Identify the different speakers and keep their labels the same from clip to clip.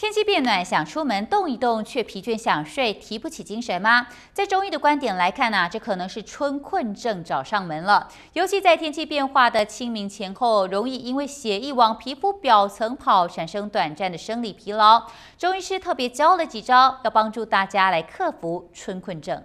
Speaker 1: 天气变暖，想出门动一动，却疲倦想睡，提不起精神吗？在中医的观点来看呢，这可能是春困症找上门了。尤其在天气变化的清明前后，容易因为血液往皮肤表层跑，产生短暂的生理疲劳。中医师特别教了几招，要帮助大家来克服春困症。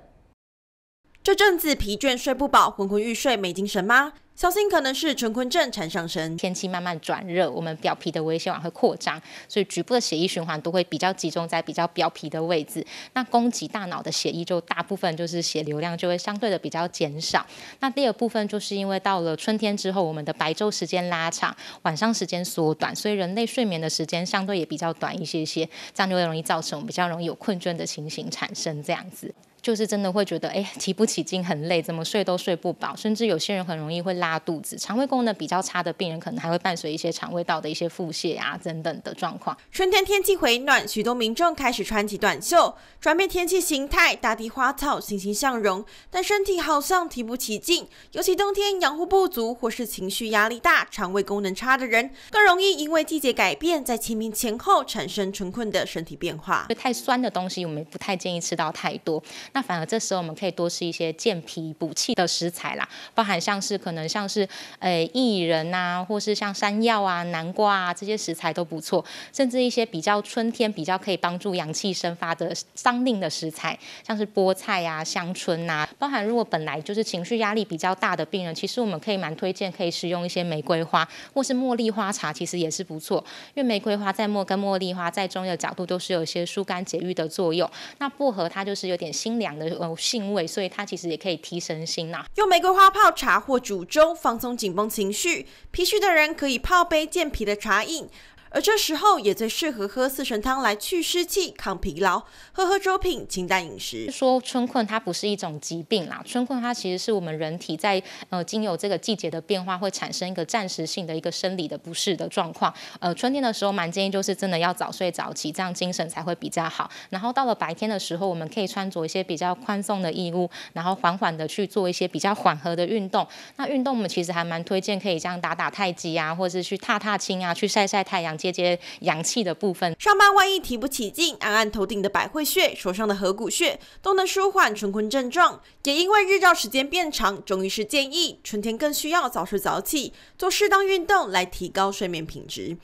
Speaker 1: 这阵子疲倦、睡不饱、昏昏欲睡、没精神吗？小心可能是
Speaker 2: 纯困症缠上身。天气慢慢转热，我们表皮的微血管会扩张，所以局部的血液循环都会比较集中在比较表皮的位置。那供给大脑的血液就大部分就是血流量就会相对的比较减少。那第二部分就是因为到了春天之后，我们的白昼时间拉长，晚上时间缩短，所以人类睡眠的时间相对也比较短一些些，这样就会容易造成我们比较容易有困倦的情形产生这样子。就是真的会觉得哎提不起劲很累怎么睡都睡不饱，甚至有些人很容易会拉肚子，肠胃功能比较差的病人可能还会伴随一些肠胃道的一些腹泻啊等等的状况。春天
Speaker 3: 天气回暖，许多民众开始穿起短袖，转变天气形态，大地花草欣欣向荣，但身体好像提不起劲，尤其冬天养护不足或是情绪压力大、肠胃功能差的人，更容易因为季节改变在清明前后产
Speaker 2: 生春困的身体变化。太酸的东西我们不太建议吃到太多。那反而这时候我们可以多吃一些健脾补气的食材啦，包含像是可能像是，诶薏仁呐，或是像山药啊、南瓜啊这些食材都不错，甚至一些比较春天比较可以帮助阳气生发的桑令的食材，像是菠菜啊、香椿啊，包含如果本来就是情绪压力比较大的病人，其实我们可以蛮推荐可以使用一些玫瑰花或是茉莉花茶，其实也是不错，因为玫瑰花在茉跟茉莉花在中药角度都是有一些疏肝解郁的作用，那薄荷它就是有点心。的有性味，所以它其实也可以提神醒脑。用玫瑰花泡茶或煮粥，放松紧绷情
Speaker 3: 绪。脾虚的人可以泡杯健脾的茶饮。而这时候也最适合喝
Speaker 2: 四神汤来祛湿气、抗疲劳，喝喝粥品，清淡饮食。说春困它不是一种疾病啦，春困它其实是我们人体在呃经由这个季节的变化会产生一个暂时性的一个生理的不适的状况。呃，春天的时候蛮建议就是真的要早睡早起，这样精神才会比较好。然后到了白天的时候，我们可以穿着一些比较宽松的衣物，然后缓缓的去做一些比较缓和的运动。那运动我们其实还蛮推荐可以这样打打太极啊，或者是去踏踏青啊，去晒晒太阳。接接阳气的部分，上班万一提不起劲，按按头顶的百会穴，手上的合谷穴，都能舒缓春困
Speaker 3: 症状。也因为日照时间变长，中医师建议，春天更需要早睡早起，做适当运动来提高睡眠品质。